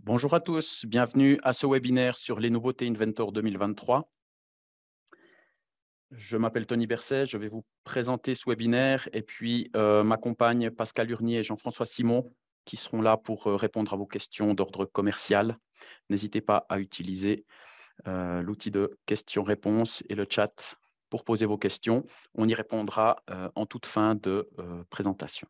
Bonjour à tous, bienvenue à ce webinaire sur les nouveautés Inventor 2023. Je m'appelle Tony Berset, je vais vous présenter ce webinaire et puis euh, ma compagne Pascal Urnier et Jean-François Simon qui seront là pour euh, répondre à vos questions d'ordre commercial. N'hésitez pas à utiliser euh, l'outil de questions-réponses et le chat pour poser vos questions. On y répondra euh, en toute fin de euh, présentation.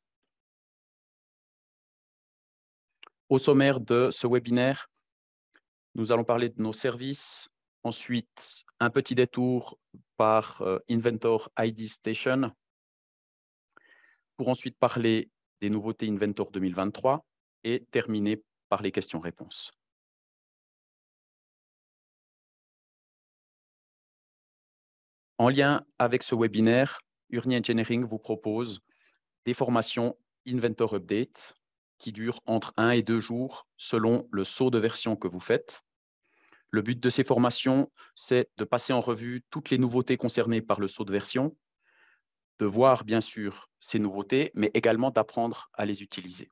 Au sommaire de ce webinaire, nous allons parler de nos services, ensuite un petit détour par Inventor ID Station, pour ensuite parler des nouveautés Inventor 2023 et terminer par les questions-réponses. En lien avec ce webinaire, Urni Engineering vous propose des formations Inventor Update qui durent entre 1 et deux jours selon le saut de version que vous faites. Le but de ces formations, c'est de passer en revue toutes les nouveautés concernées par le saut de version, de voir bien sûr ces nouveautés, mais également d'apprendre à les utiliser.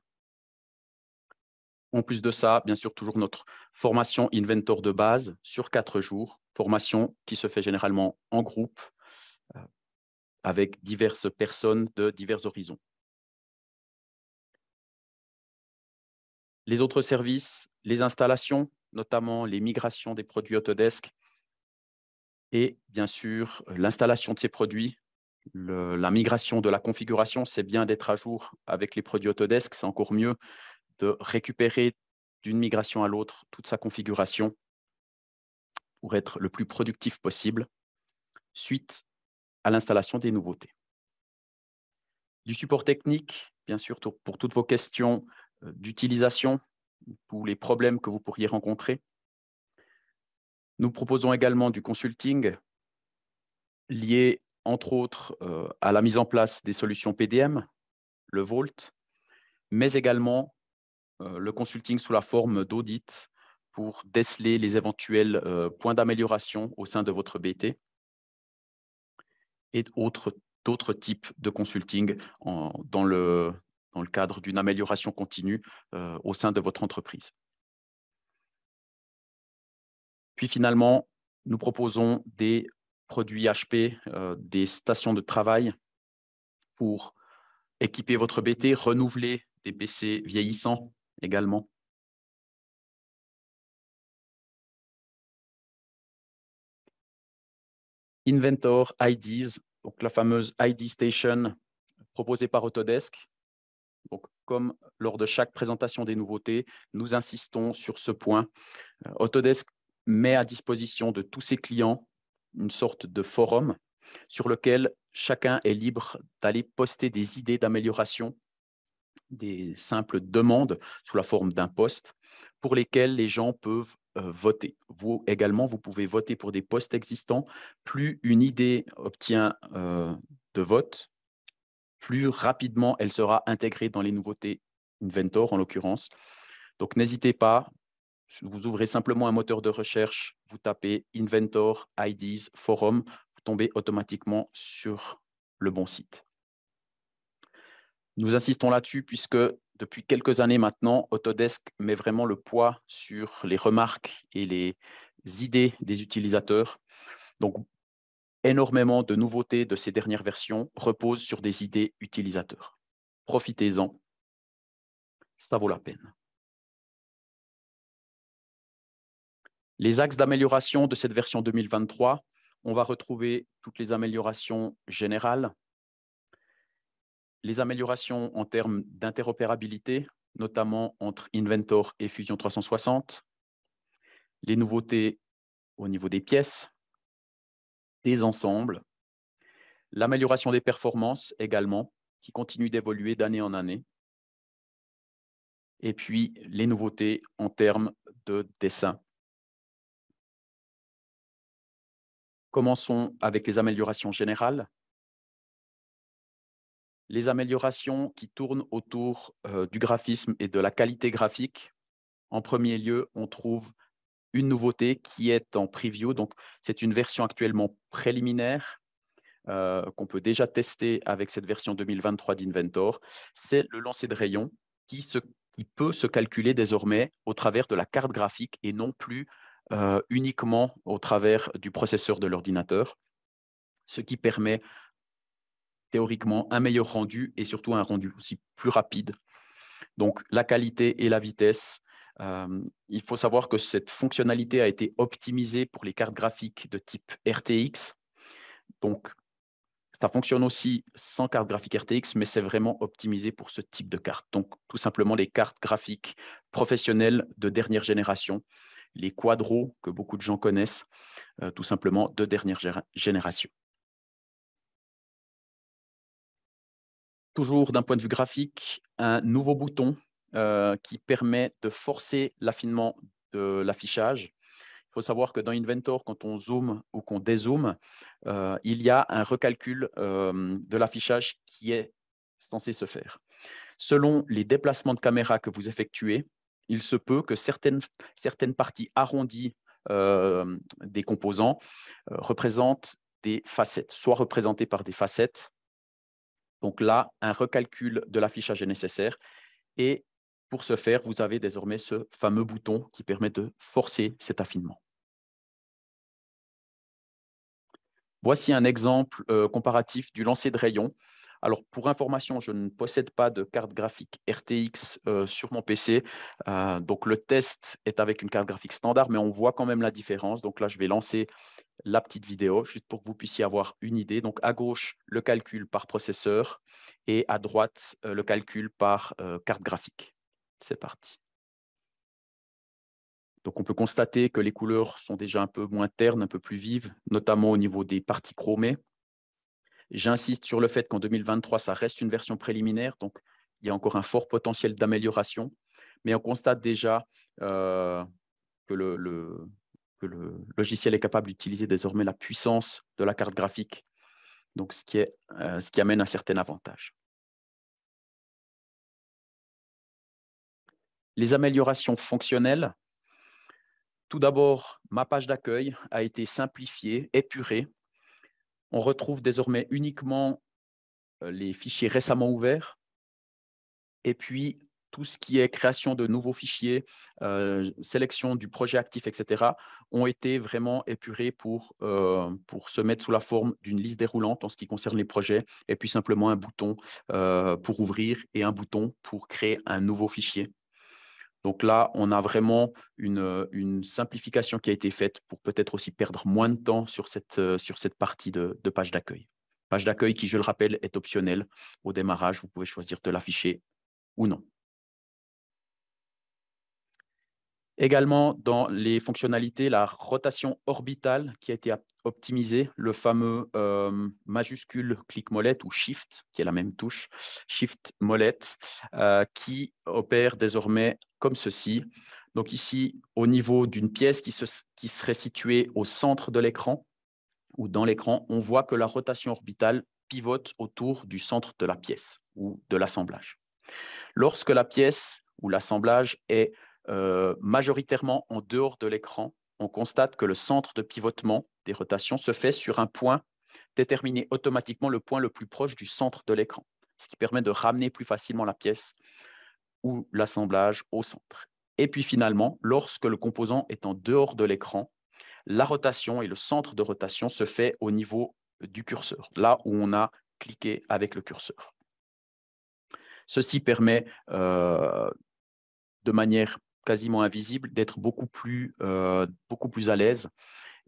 En plus de ça, bien sûr, toujours notre formation Inventor de base sur quatre jours, formation qui se fait généralement en groupe euh, avec diverses personnes de divers horizons. Les autres services, les installations, notamment les migrations des produits Autodesk et bien sûr l'installation de ces produits la migration de la configuration, c'est bien d'être à jour avec les produits Autodesk, c'est encore mieux de récupérer d'une migration à l'autre toute sa configuration pour être le plus productif possible suite à l'installation des nouveautés. Du support technique, bien sûr, pour toutes vos questions euh, d'utilisation, tous les problèmes que vous pourriez rencontrer. Nous proposons également du consulting lié, entre autres, euh, à la mise en place des solutions PDM, le Volt, mais également euh, le consulting sous la forme d'audit pour déceler les éventuels euh, points d'amélioration au sein de votre BT et d'autres types de consulting dans, le, cadre d'une amélioration continue euh, au sein de votre entreprise. Puis finalement, nous proposons des produits HP, des stations de travail pour équiper votre BT, renouveler des PC vieillissants également Inventor IDs, donc la fameuse ID Station proposée par Autodesk. comme lors de chaque présentation des nouveautés, nous insistons sur ce point. Euh, Autodesk met à disposition de tous ses clients une sorte de forum sur lequel chacun est libre d'aller poster des idées d'amélioration des simples demandes sous la forme d'un poste pour lesquels les gens peuvent euh, voter. Vous également, vous pouvez voter pour des postes existants. Plus une idée obtient euh, de vote, plus rapidement elle sera intégrée dans les nouveautés Inventor en l'occurrence. Donc n'hésitez pas, vous ouvrez simplement un moteur de recherche, vous tapez Inventor, IDs, Forum, vous tombez automatiquement sur le bon site. Nous insistons là-dessus puisque depuis quelques années maintenant, Autodesk met vraiment le poids sur les remarques et les idées des utilisateurs. Donc, énormément de nouveautés de ces dernières versions reposent sur des idées utilisateurs. Profitez-en, ça vaut la peine. Les axes d'amélioration de cette version 2023, on va retrouver toutes les améliorations générales, les améliorations en termes d'interopérabilité, notamment entre Inventor et Fusion 360, les nouveautés au niveau des pièces, des ensembles, l'amélioration des performances également, qui continue d'évoluer d'année en année, et puis les nouveautés en termes de dessin. Commençons avec les améliorations générales les améliorations qui tournent autour euh, du graphisme et de la qualité graphique. En premier lieu, on trouve une nouveauté qui est en preview. Donc, c'est une version actuellement préliminaire euh, qu'on peut déjà tester avec cette version 2023 d'Inventor. C'est le lancer de rayon qui, peut se calculer désormais au travers de la carte graphique et non plus euh, uniquement au travers du processeur de l'ordinateur, ce qui permet théoriquement un meilleur rendu et surtout un rendu aussi plus rapide. Donc la qualité et la vitesse. Euh, il faut savoir que cette fonctionnalité a été optimisée pour les cartes graphiques de type RTX. Donc ça fonctionne aussi sans carte graphique RTX, mais c'est vraiment optimisé pour ce type de carte. Donc tout simplement les cartes graphiques professionnelles de dernière génération, les quadros que beaucoup de gens connaissent, euh, tout simplement de dernière génération. toujours d'un point de vue graphique, un nouveau bouton euh, qui permet de forcer l'affinement de l'affichage. Il faut savoir que dans Inventor, quand on zoome ou qu'on dézoome, euh, il y a un recalcul euh, de l'affichage qui est censé se faire. Selon les déplacements de caméra que vous effectuez, il se peut que certaines, certaines parties arrondies des composants représentent des facettes, soit représentées par des facettes, donc là, un recalcul de l'affichage est nécessaire. Et pour ce faire, vous avez désormais ce fameux bouton qui permet de forcer cet affinement. Voici un exemple euh, comparatif du lancer de rayon. Alors, pour information, je ne possède pas de carte graphique RTX euh, sur mon PC. Euh, donc, le test est avec une carte graphique standard, mais on voit quand même la différence. Donc là, je vais lancer la petite vidéo, juste pour que vous puissiez avoir une idée. Donc à gauche, le calcul par processeur et à droite, euh, le calcul par euh, carte graphique. C'est parti. Donc on peut constater que les couleurs sont déjà un peu moins ternes, un peu plus vives, notamment au niveau des parties chromées. J'insiste sur le fait qu'en 2023, ça reste une version préliminaire, donc il y a encore un fort potentiel d'amélioration, mais on constate déjà euh, que le, que le logiciel est capable d'utiliser désormais la puissance de la carte graphique, donc ce qui, euh, ce qui amène un certain avantage. Les améliorations fonctionnelles. Tout d'abord, ma page d'accueil a été simplifiée, épurée. On retrouve désormais uniquement euh, les fichiers récemment ouverts. Et puis, tout ce qui est création de nouveaux fichiers, euh, sélection du projet actif, etc., ont été vraiment épurés euh, pour, se mettre sous la forme d'une liste déroulante en ce qui concerne les projets, et puis simplement un bouton euh, pour ouvrir et un bouton pour créer un nouveau fichier. Donc là, on a vraiment une, simplification qui a été faite pour peut-être aussi perdre moins de temps sur cette, sur cette partie de page d'accueil. Page d'accueil qui, je le rappelle, est optionnelle. Au démarrage, vous pouvez choisir de l'afficher ou non. Également, dans les fonctionnalités, la rotation orbitale qui a été optimisée, le fameux euh, majuscule clic molette ou shift, qui est la même touche, shift molette, euh, qui opère désormais comme ceci. Donc ici, au niveau d'une pièce qui, qui serait située au centre de l'écran ou dans l'écran, on voit que la rotation orbitale pivote autour du centre de la pièce ou de l'assemblage. Lorsque la pièce ou l'assemblage est euh, majoritairement en dehors de l'écran, on constate que le centre de pivotement des rotations se fait sur un point déterminé automatiquement le point le plus proche du centre de l'écran, ce qui permet de ramener plus facilement la pièce ou l'assemblage au centre. Et puis finalement, lorsque le composant est en dehors de l'écran, la rotation et le centre de rotation se fait au niveau du curseur, là où on a cliqué avec le curseur. Ceci permet euh, de manière quasiment invisible, d'être beaucoup plus, euh, à l'aise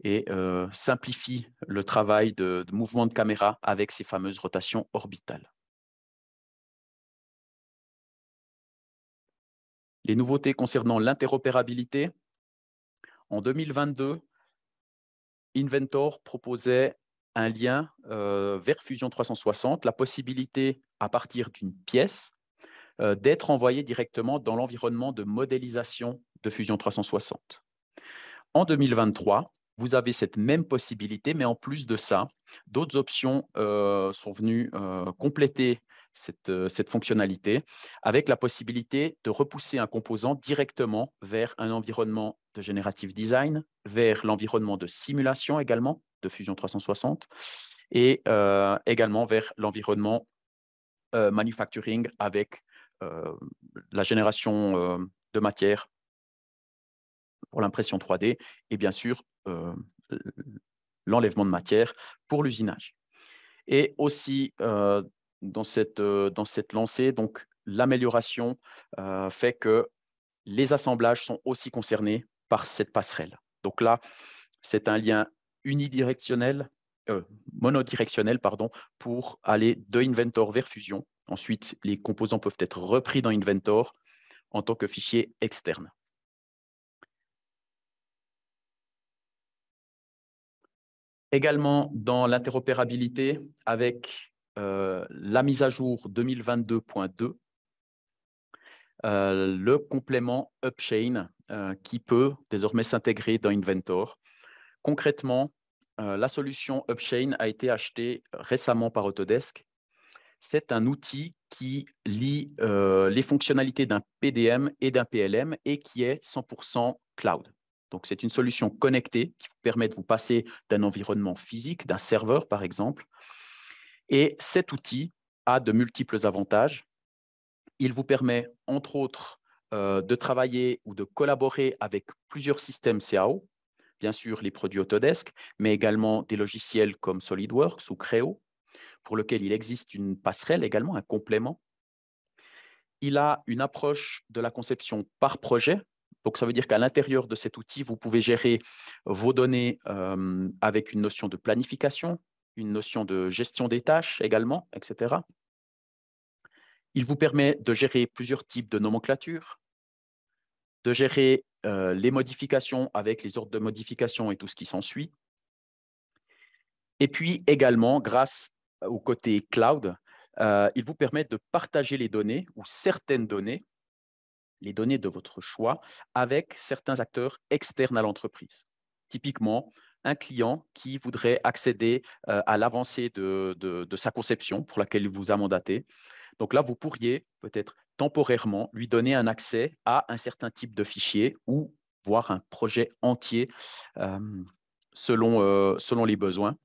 et euh, simplifie le travail de, mouvement de caméra avec ces fameuses rotations orbitales. Les nouveautés concernant l'interopérabilité. En 2022, Inventor proposait un lien euh, vers Fusion 360, la possibilité à partir d'une pièce euh, d'être envoyé directement dans l'environnement de modélisation de Fusion 360. En 2023, vous avez cette même possibilité, mais en plus de ça, d'autres options euh, sont venues euh, compléter cette, fonctionnalité avec la possibilité de repousser un composant directement vers un environnement de générative design, vers l'environnement de simulation également de Fusion 360 et également vers l'environnement manufacturing avec euh, la génération euh, de matière pour l'impression 3D et bien sûr euh, l'enlèvement de matière pour l'usinage. Et aussi dans, cette, dans cette lancée, donc l'amélioration fait que les assemblages sont aussi concernés par cette passerelle. Donc là, c'est un lien unidirectionnel, monodirectionnel, pardon, pour aller de Inventor vers Fusion Ensuite, les composants peuvent être repris dans Inventor en tant que fichier externe. Également dans l'interopérabilité avec euh, la mise à jour 2022.2, euh, le complément Upchain euh, qui peut désormais s'intégrer dans Inventor. Concrètement, la solution Upchain a été achetée récemment par Autodesk c'est un outil qui lie euh, les fonctionnalités d'un PDM et d'un PLM et qui est 100% cloud. Donc, c'est une solution connectée qui vous permet de vous passer d'un environnement physique, d'un serveur, par exemple. Et cet outil a de multiples avantages. Il vous permet, entre autres, euh, de travailler ou de collaborer avec plusieurs systèmes CAO, bien sûr les produits Autodesk, mais également des logiciels comme SolidWorks ou Creo, pour lequel il existe une passerelle, également un complément. Il a une approche de la conception par projet. Donc, ça veut dire qu'à l'intérieur de cet outil, vous pouvez gérer vos données euh, avec une notion de planification, une notion de gestion des tâches également, etc. Il vous permet de gérer plusieurs types de nomenclature, de gérer euh, les modifications avec les ordres de modification et tout ce qui s'ensuit. Et puis également, grâce au côté cloud, euh, il vous permet de partager les données ou certaines données, les données de votre choix, avec certains acteurs externes à l'entreprise. Typiquement, un client qui voudrait accéder euh, à l'avancée de, de, sa conception pour laquelle il vous a mandaté. Donc là, vous pourriez peut-être temporairement lui donner un accès à un certain type de fichier ou voir un projet entier euh, selon, selon les besoins.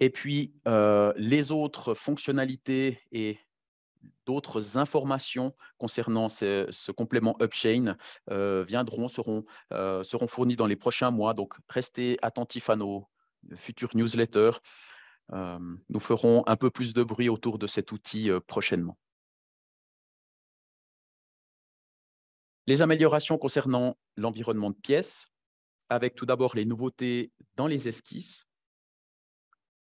Et puis, euh, les autres fonctionnalités et d'autres informations concernant ce, complément Upchain euh, viendront, seront, euh, seront fournies dans les prochains mois. Donc, restez attentifs à nos futures newsletters. nous ferons un peu plus de bruit autour de cet outil prochainement. Les améliorations concernant l'environnement de pièces, avec tout d'abord les nouveautés dans les esquisses,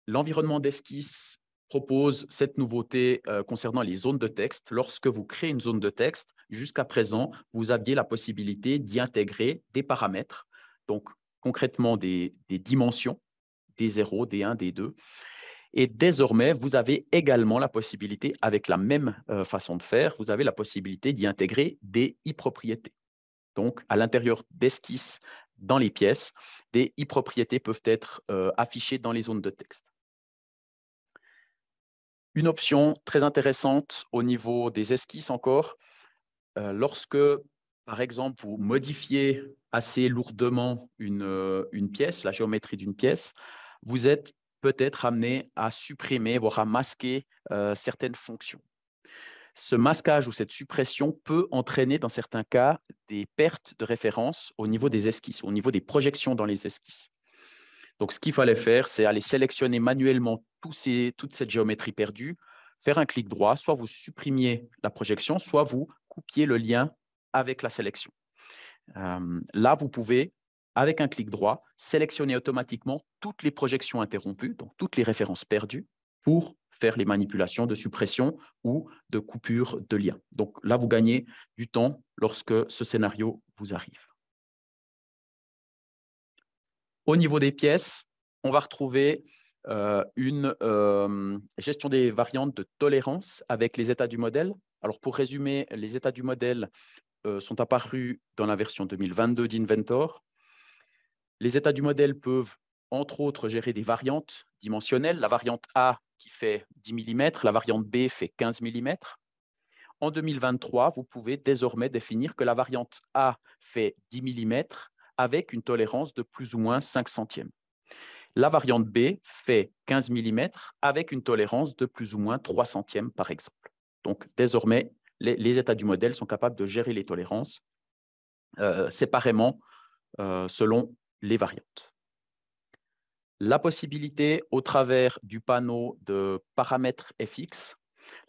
L'environnement d'esquisse propose cette nouveauté euh, concernant les zones de texte. Lorsque vous créez une zone de texte, jusqu'à présent, vous aviez la possibilité d'y intégrer des paramètres, donc concrètement des, dimensions, des zéros, des 1, des 2. Et désormais, vous avez également la possibilité, avec la même euh, façon de faire, vous avez la possibilité d'y intégrer des e-propriétés. Donc, à l'intérieur d'esquisses, dans les pièces, des e-propriétés peuvent être euh, affichées dans les zones de texte. Une option très intéressante au niveau des esquisses encore, euh, lorsque, par exemple, vous modifiez assez lourdement euh, une, pièce, la géométrie d'une pièce, vous êtes peut-être amené à supprimer, voire à masquer euh, certaines fonctions. Ce masquage ou cette suppression peut entraîner, dans certains cas, des pertes de référence au niveau des esquisses, au niveau des projections dans les esquisses. Donc, ce qu'il fallait faire, c'est aller sélectionner manuellement toute cette géométrie perdue, faire un clic droit, soit vous supprimiez la projection, soit vous coupiez le lien avec la sélection. Euh, là, vous pouvez, avec un clic droit, sélectionner automatiquement toutes les projections interrompues, donc toutes les références perdues, pour faire les manipulations de suppression ou de coupure de lien. Donc là, vous gagnez du temps lorsque ce scénario vous arrive. Au niveau des pièces, on va retrouver euh, une euh, gestion des variantes de tolérance avec les états du modèle. Alors pour résumer, les états du modèle euh, sont apparus dans la version 2022 d'Inventor. Les états du modèle peuvent, entre autres, gérer des variantes dimensionnelles. La variante A qui fait 10 mm, la variante B fait 15 mm. En 2023, vous pouvez désormais définir que la variante A fait 10 mm, avec une tolérance de plus ou moins 5 centièmes. La variante B fait 15 mm avec une tolérance de plus ou moins 3 centièmes par exemple. Donc désormais, les, états du modèle sont capables de gérer les tolérances euh, séparément euh, selon les variantes. La possibilité au travers du panneau de paramètres fx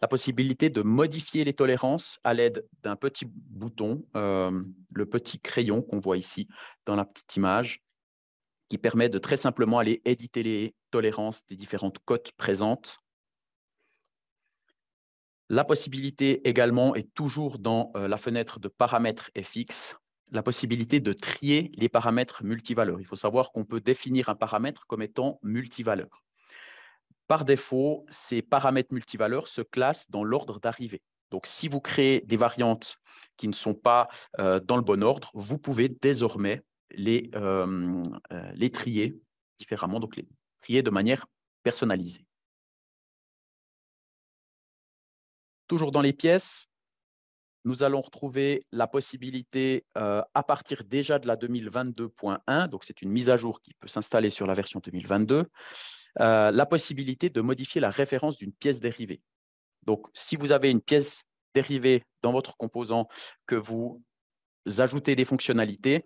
la possibilité de modifier les tolérances à l'aide d'un petit bouton, euh, le petit crayon qu'on voit ici dans la petite image, qui permet de très simplement aller éditer les tolérances des différentes cotes présentes. La possibilité également est toujours dans euh, la fenêtre de paramètres FX, la possibilité de trier les paramètres multivaleurs. Il faut savoir qu'on peut définir un paramètre comme étant multivaleur. Par défaut, ces paramètres multivaleurs se classent dans l'ordre d'arrivée. Donc, si vous créez des variantes qui ne sont pas euh, dans le bon ordre, vous pouvez désormais euh, euh, les trier différemment, donc les trier de manière personnalisée. Toujours dans les pièces, nous allons retrouver la possibilité euh, à partir déjà de la 2022.1, donc c'est une mise à jour qui peut s'installer sur la version 2022, euh, la possibilité de modifier la référence d'une pièce dérivée. Donc si vous avez une pièce dérivée dans votre composant que vous ajoutez des fonctionnalités,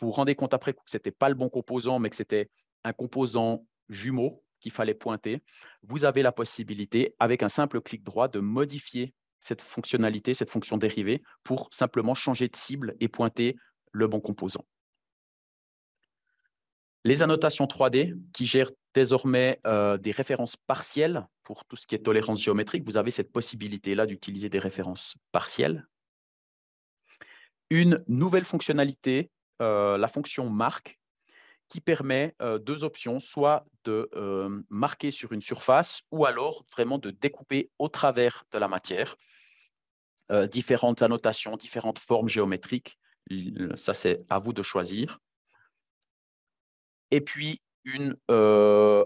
vous vous rendez compte après que ce n'était pas le bon composant, mais que c'était un composant jumeau qu'il fallait pointer, vous avez la possibilité, avec un simple clic droit, de modifier cette fonctionnalité, cette fonction dérivée, pour simplement changer de cible et pointer le bon composant. Les annotations 3D qui gèrent désormais euh, des références partielles pour tout ce qui est tolérance géométrique, vous avez cette possibilité-là d'utiliser des références partielles. Une nouvelle fonctionnalité, euh, la fonction marque, qui permet deux options, soit de marquer sur une surface ou alors vraiment de découper au travers de la matière différentes annotations, différentes formes géométriques. Ça, c'est à vous de choisir. Et puis, une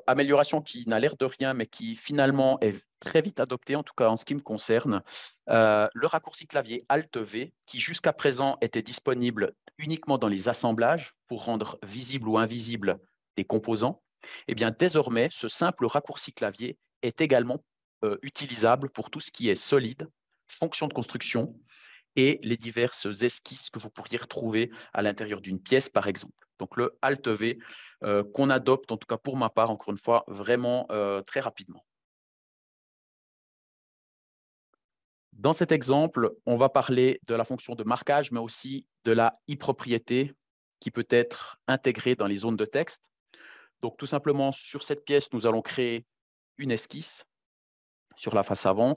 amélioration qui n'a l'air de rien, mais qui finalement est très vite adoptée, en tout cas en ce qui me concerne, le raccourci clavier Alt-V, qui jusqu'à présent était disponible uniquement dans les assemblages pour rendre visible ou invisible des composants, eh bien désormais, ce simple raccourci clavier est également euh, utilisable pour tout ce qui est solide, fonction de construction et les diverses esquisses que vous pourriez retrouver à l'intérieur d'une pièce, par exemple. Donc le Alt-V euh, qu'on adopte, en tout cas pour ma part, encore une fois, vraiment euh, très rapidement. Dans cet exemple, on va parler de la fonction de marquage, mais aussi de la e-propriété qui peut être intégrée dans les zones de texte. Donc, tout simplement, sur cette pièce, nous allons créer une esquisse sur la face avant.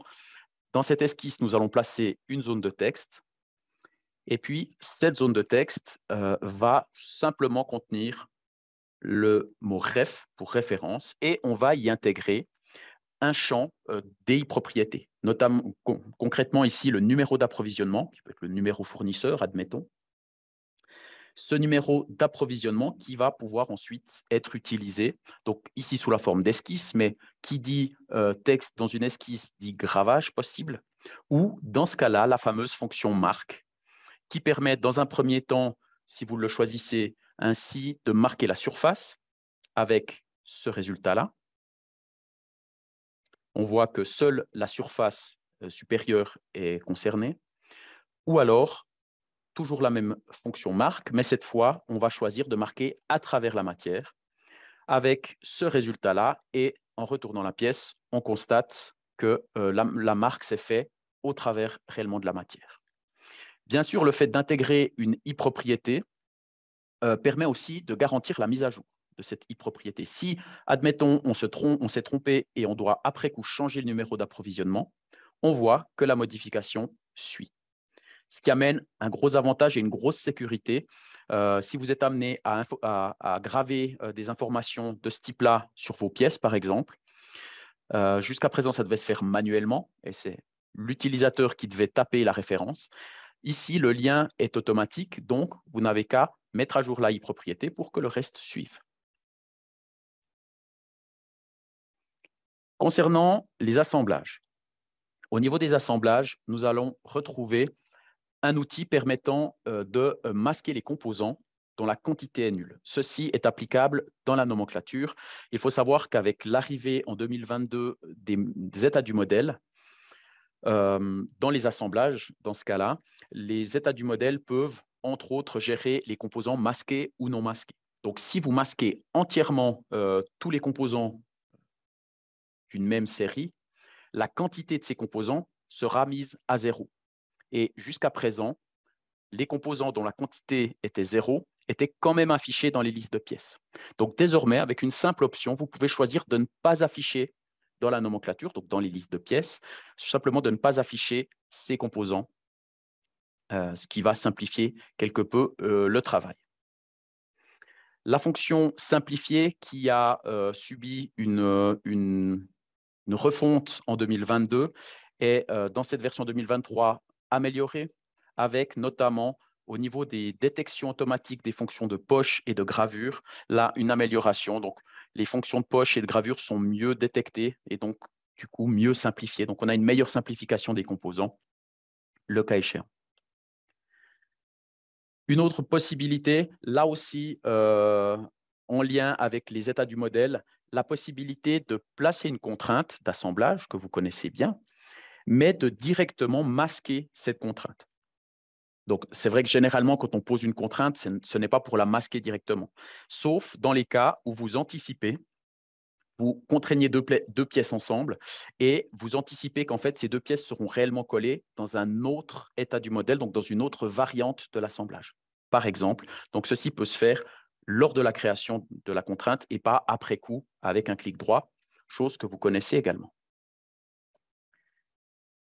Dans cette esquisse, nous allons placer une zone de texte. Et puis, cette zone de texte euh, va simplement contenir le mot ref pour référence et on va y intégrer un champ euh, des DI propriété, notamment concrètement ici le numéro d'approvisionnement, qui peut être le numéro fournisseur, admettons. Ce numéro d'approvisionnement qui va pouvoir ensuite être utilisé, donc ici sous la forme d'esquisse, mais qui dit euh, texte dans une esquisse dit gravage possible, ou dans ce cas-là, la fameuse fonction marque, qui permet dans un premier temps, si vous le choisissez ainsi, de marquer la surface avec ce résultat-là, on voit que seule la surface euh, supérieure est concernée. Ou alors, toujours la même fonction marque, mais cette fois, on va choisir de marquer à travers la matière avec ce résultat-là. Et en retournant la pièce, on constate que euh, la, marque s'est faite au travers réellement de la matière. Bien sûr, le fait d'intégrer une e-propriété euh, permet aussi de garantir la mise à jour de cette e-propriété. Si, admettons, on s'est trompé et on doit après coup changer le numéro d'approvisionnement, on voit que la modification suit. Ce qui amène un gros avantage et une grosse sécurité. Euh, si vous êtes amené à, graver euh, des informations de ce type-là sur vos pièces, par exemple, euh, jusqu'à présent, ça devait se faire manuellement et c'est l'utilisateur qui devait taper la référence. Ici, le lien est automatique, donc vous n'avez qu'à mettre à jour la e-propriété pour que le reste suive. Concernant les assemblages, au niveau des assemblages, nous allons retrouver un outil permettant euh, de euh, masquer les composants dont la quantité est nulle. Ceci est applicable dans la nomenclature. Il faut savoir qu'avec l'arrivée en 2022 des, états du modèle, euh, dans les assemblages, dans ce cas-là, les états du modèle peuvent, entre autres, gérer les composants masqués ou non masqués. Donc, si vous masquez entièrement tous les composants une même série, la quantité de ces composants sera mise à zéro. Et jusqu'à présent, les composants dont la quantité était zéro étaient quand même affichés dans les listes de pièces. Donc désormais, avec une simple option, vous pouvez choisir de ne pas afficher dans la nomenclature, donc dans les listes de pièces, simplement de ne pas afficher ces composants, euh, ce qui va simplifier quelque peu euh, le travail. La fonction simplifiée qui a euh, subi une, une refonte en 2022 et euh, dans cette version 2023 améliorée avec notamment au niveau des détections automatiques des fonctions de poche et de gravure, là, une amélioration. Donc, les fonctions de poche et de gravure sont mieux détectées et donc, du coup, mieux simplifiées. Donc, on a une meilleure simplification des composants, le cas échéant. Une autre possibilité, là aussi, euh, en lien avec les états du modèle, la possibilité de placer une contrainte d'assemblage que vous connaissez bien, mais de directement masquer cette contrainte. Donc, c'est vrai que généralement, quand on pose une contrainte, ce n'est pas pour la masquer directement, sauf dans les cas où vous anticipez, vous contraignez deux, deux pièces ensemble et vous anticipez qu'en fait, ces deux pièces seront réellement collées dans un autre état du modèle, donc dans une autre variante de l'assemblage, par exemple. Donc, ceci peut se faire lors de la création de la contrainte et pas après coup avec un clic droit, chose que vous connaissez également.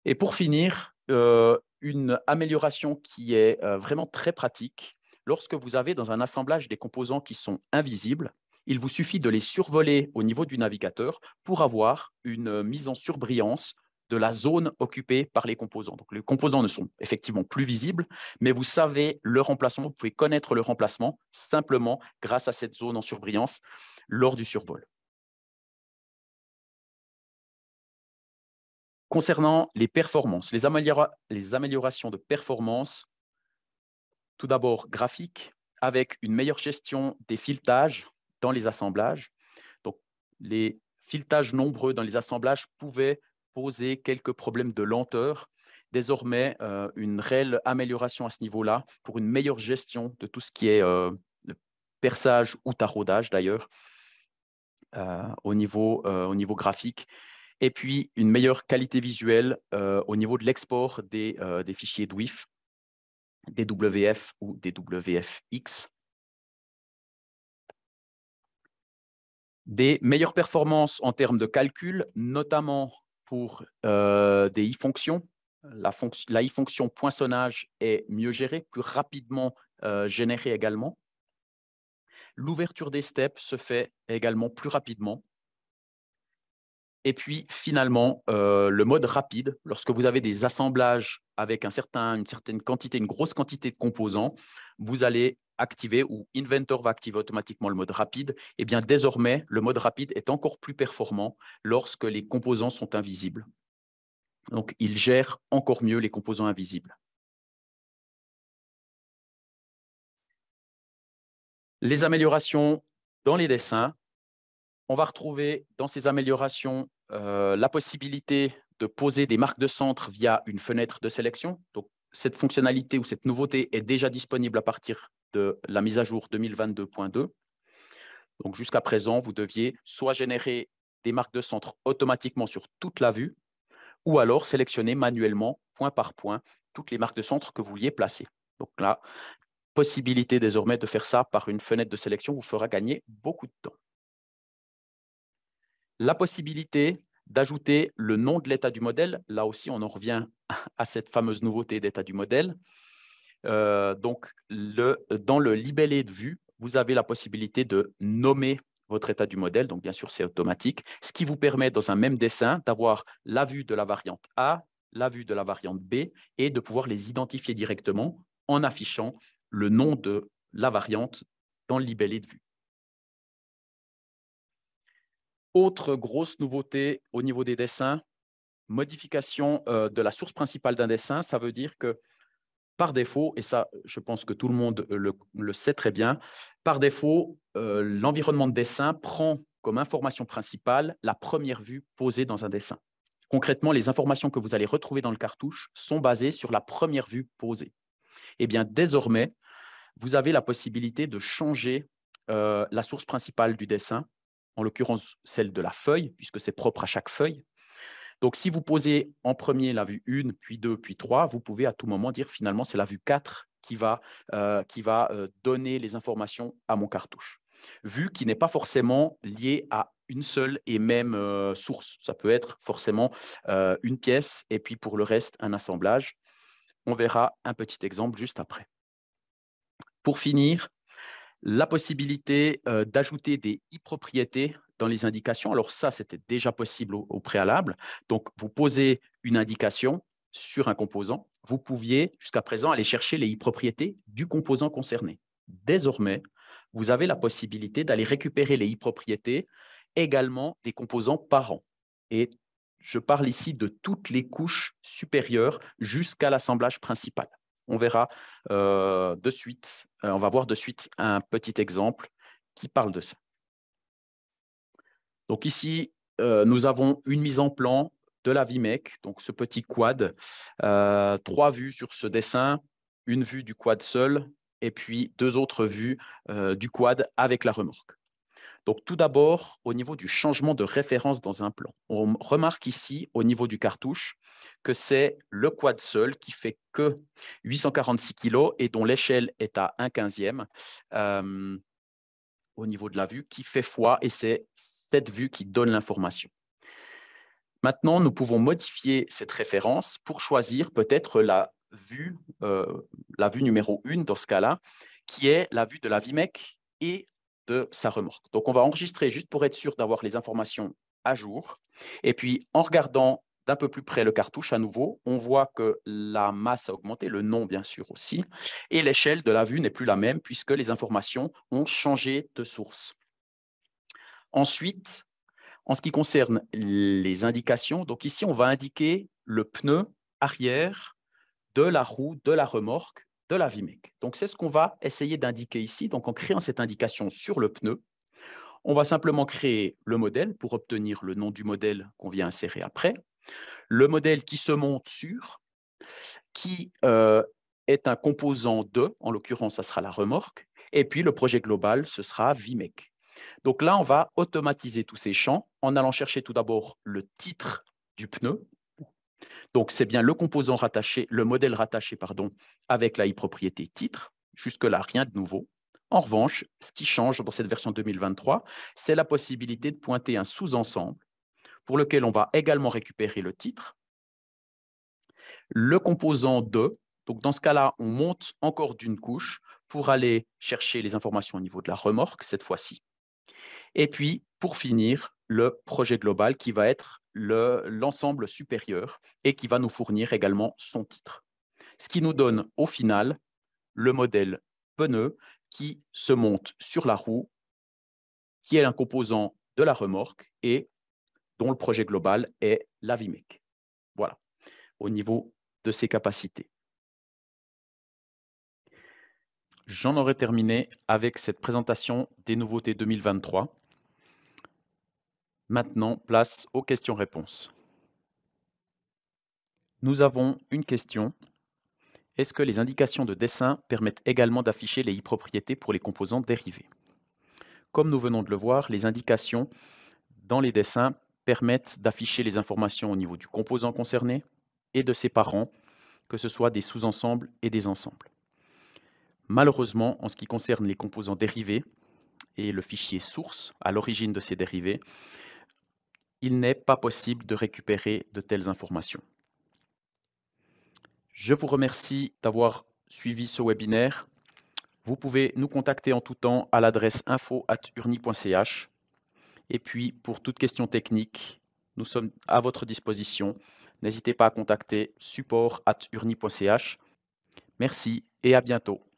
Et pour finir, euh, une amélioration qui est euh, vraiment très pratique, lorsque vous avez dans un assemblage des composants qui sont invisibles, il vous suffit de les survoler au niveau du navigateur pour avoir une euh, mise en surbrillance de la zone occupée par les composants. Donc, les composants ne sont effectivement plus visibles, mais vous savez le remplacement, vous pouvez connaître le remplacement simplement grâce à cette zone en surbrillance lors du survol. Concernant les performances, les, améliorations de performance, tout d'abord graphique, avec une meilleure gestion des filetages dans les assemblages. Donc, les filetages nombreux dans les assemblages pouvaient poser quelques problèmes de lenteur. Désormais, euh, une réelle amélioration à ce niveau-là pour une meilleure gestion de tout ce qui est euh, perçage ou taraudage d'ailleurs euh, au, niveau, graphique. Et puis, une meilleure qualité visuelle au niveau de l'export des, fichiers DWIF, des ou DWFX. des meilleures performances en termes de calcul, notamment pour euh, des i-fonctions. La, fonction, la fonction poinçonnage est mieux gérée, plus rapidement euh, générée également. L'ouverture des steps se fait également plus rapidement. Et puis finalement, euh, le mode rapide, lorsque vous avez des assemblages avec un certain, une certaine quantité, une grosse quantité de composants, vous allez activer ou Inventor va activer automatiquement le mode rapide, et eh bien désormais, le mode rapide est encore plus performant lorsque les composants sont invisibles. Donc, il gère encore mieux les composants invisibles. Les améliorations dans les dessins. On va retrouver dans ces améliorations euh, la possibilité de poser des marques de centre via une fenêtre de sélection. Donc, cette fonctionnalité ou cette nouveauté est déjà disponible à partir de la mise à jour 2022.2. Donc jusqu'à présent, vous deviez soit générer des marques de centre automatiquement sur toute la vue, ou alors sélectionner manuellement, point par point, toutes les marques de centre que vous vouliez placer. Donc la possibilité désormais de faire ça par une fenêtre de sélection vous fera gagner beaucoup de temps. La possibilité d'ajouter le nom de l'état du modèle, là aussi on en revient à cette fameuse nouveauté d'état du modèle, euh, donc, dans le libellé de vue, vous avez la possibilité de nommer votre état du modèle, donc bien sûr c'est automatique, ce qui vous permet dans un même dessin d'avoir la vue de la variante A, la vue de la variante B et de pouvoir les identifier directement en affichant le nom de la variante dans le libellé de vue. Autre grosse nouveauté au niveau des dessins, modification euh, de la source principale d'un dessin, ça veut dire que par défaut, et ça, je pense que tout le monde euh, le, sait très bien, par défaut, euh, l'environnement de dessin prend comme information principale la première vue posée dans un dessin. Concrètement, les informations que vous allez retrouver dans le cartouche sont basées sur la première vue posée. Eh bien, désormais, vous avez la possibilité de changer euh, la source principale du dessin, en l'occurrence celle de la feuille, puisque c'est propre à chaque feuille, donc, si vous posez en premier la vue 1, puis 2, puis 3, vous pouvez à tout moment dire finalement, c'est la vue 4 qui va, euh, qui va euh, donner les informations à mon cartouche. Vue qui n'est pas forcément liée à une seule et même euh, source. Ça peut être forcément une pièce et puis pour le reste, un assemblage. On verra un petit exemple juste après. Pour finir, la possibilité euh, d'ajouter des e-propriétés dans les indications. Alors ça, c'était déjà possible au, préalable. Donc, vous posez une indication sur un composant. Vous pouviez jusqu'à présent aller chercher les e-propriétés du composant concerné. Désormais, vous avez la possibilité d'aller récupérer les e-propriétés également des composants parents. Et je parle ici de toutes les couches supérieures jusqu'à l'assemblage principal on verra euh, de suite, euh, on va voir de suite un petit exemple qui parle de ça. Donc ici, euh, nous avons une mise en plan de la Vimec, donc ce petit quad, trois vues sur ce dessin, une vue du quad seul et puis deux autres vues du quad avec la remorque. Donc tout d'abord, au niveau du changement de référence dans un plan, on remarque ici au niveau du cartouche que c'est le quad seul qui fait que 846 kg et dont l'échelle est à 1 quinzième euh, au niveau de la vue qui fait foi et c'est cette vue qui donne l'information. Maintenant, nous pouvons modifier cette référence pour choisir peut-être la vue, euh, la vue numéro 1 dans ce cas-là, qui est la vue de la VIMEC et de sa remorque. Donc on va enregistrer juste pour être sûr d'avoir les informations à jour. Et puis en regardant d'un peu plus près le cartouche à nouveau, on voit que la masse a augmenté, le nom bien sûr aussi, et l'échelle de la vue n'est plus la même puisque les informations ont changé de source. Ensuite, en ce qui concerne les indications, donc ici on va indiquer le pneu arrière de la roue de la remorque la VIMEC. Donc, c'est ce qu'on va essayer d'indiquer ici. Donc, en créant cette indication sur le pneu, on va simplement créer le modèle pour obtenir le nom du modèle qu'on vient insérer après. Le modèle qui se monte sur, qui euh, est un composant de, en l'occurrence, ça sera la remorque. Et puis, le projet global, ce sera VIMEC. Donc là, on va automatiser tous ces champs en allant chercher tout d'abord le titre du pneu, donc, c'est bien le composant rattaché, le modèle rattaché, pardon, avec la propriété titre. Jusque-là, rien de nouveau. En revanche, ce qui change dans cette version 2023, c'est la possibilité de pointer un sous-ensemble pour lequel on va également récupérer le titre, le composant 2, Donc, dans ce cas-là, on monte encore d'une couche pour aller chercher les informations au niveau de la remorque, cette fois-ci. Et puis, pour finir, le projet global qui va être l'ensemble supérieur et qui va nous fournir également son titre. Ce qui nous donne au final le modèle pneu qui se monte sur la roue, qui est un composant de la remorque et dont le projet global est la Vimec. Voilà, au niveau de ses capacités. J'en aurais terminé avec cette présentation des nouveautés 2023. Maintenant, place aux questions-réponses. Nous avons une question. Est-ce que les indications de dessin permettent également d'afficher les i-propriétés pour les composants dérivés Comme nous venons de le voir, les indications dans les dessins permettent d'afficher les informations au niveau du composant concerné et de ses parents, que ce soit des sous-ensembles et des ensembles. Malheureusement, en ce qui concerne les composants dérivés et le fichier source à l'origine de ces dérivés, il n'est pas possible de récupérer de telles informations. Je vous remercie d'avoir suivi ce webinaire. Vous pouvez nous contacter en tout temps à l'adresse info.urni.ch. Et puis, pour toute question technique, nous sommes à votre disposition. N'hésitez pas à contacter support.urni.ch. Merci et à bientôt.